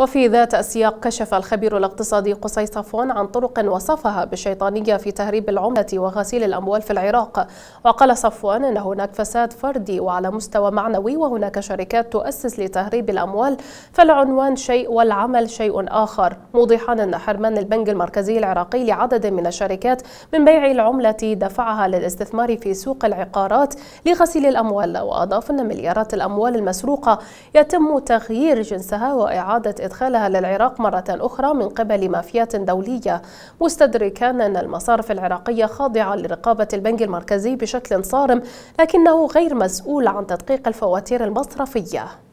وفي ذات السياق كشف الخبير الاقتصادي قصي صفوان عن طرق وصفها بالشيطانية في تهريب العملة وغسيل الأموال في العراق وقال صفوان أن هناك فساد فردي وعلى مستوى معنوي وهناك شركات تؤسس لتهريب الأموال فالعنوان شيء والعمل شيء آخر موضحا أن حرمان البنك المركزي العراقي لعدد من الشركات من بيع العملة دفعها للاستثمار في سوق العقارات لغسيل الأموال وأضاف أن مليارات الأموال المسروقة يتم تغيير جنسها وإعادة إدخالها للعراق مرة أخرى من قبل مافيات دولية مستدركا أن المصارف العراقية خاضعة لرقابة البنك المركزي بشكل صارم لكنه غير مسؤول عن تدقيق الفواتير المصرفية